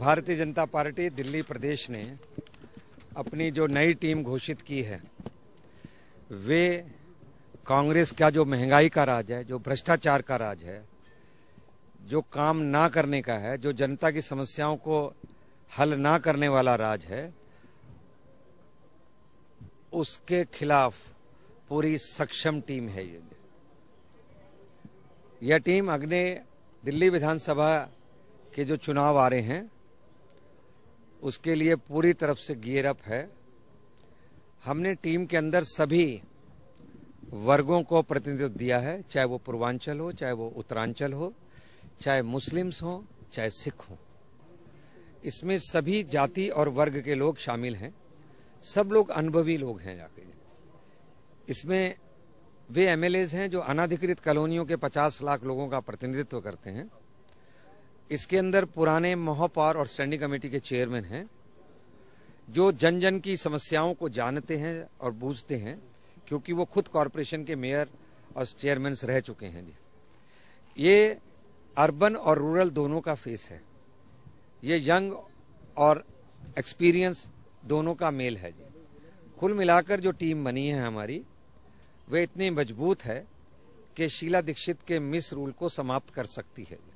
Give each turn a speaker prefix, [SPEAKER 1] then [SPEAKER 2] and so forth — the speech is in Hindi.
[SPEAKER 1] भारतीय जनता पार्टी दिल्ली प्रदेश ने अपनी जो नई टीम घोषित की है वे कांग्रेस का जो महंगाई का राज है जो भ्रष्टाचार का राज है जो काम ना करने का है जो जनता की समस्याओं को हल ना करने वाला राज है उसके खिलाफ पूरी सक्षम टीम है ये यह टीम अगले दिल्ली विधानसभा कि जो चुनाव आ रहे हैं उसके लिए पूरी तरफ से गियर अप है हमने टीम के अंदर सभी वर्गों को प्रतिनिधित्व दिया है चाहे वो पूर्वांचल हो चाहे वो उत्तरांचल हो चाहे मुस्लिम्स हों चाहे सिख हों इसमें सभी जाति और वर्ग के लोग शामिल हैं सब लोग अनुभवी लोग हैं जाके इसमें वे एमएलएज हैं जो अनाधिकृत कॉलोनियों के 50 लाख लोगों का प्रतिनिधित्व करते हैं इसके अंदर पुराने महापौर और स्टैंडिंग कमेटी के चेयरमैन हैं जो जन जन की समस्याओं को जानते हैं और बूझते हैं क्योंकि वो खुद कॉरपोरेशन के मेयर और चेयरमैन रह चुके हैं जी ये अर्बन और रूरल दोनों का फेस है ये यंग और एक्सपीरियंस दोनों का मेल है जी कुल मिलाकर जो टीम बनी है हमारी वे इतनी मजबूत है कि शीला दीक्षित के मिस रूल को समाप्त कर सकती है जी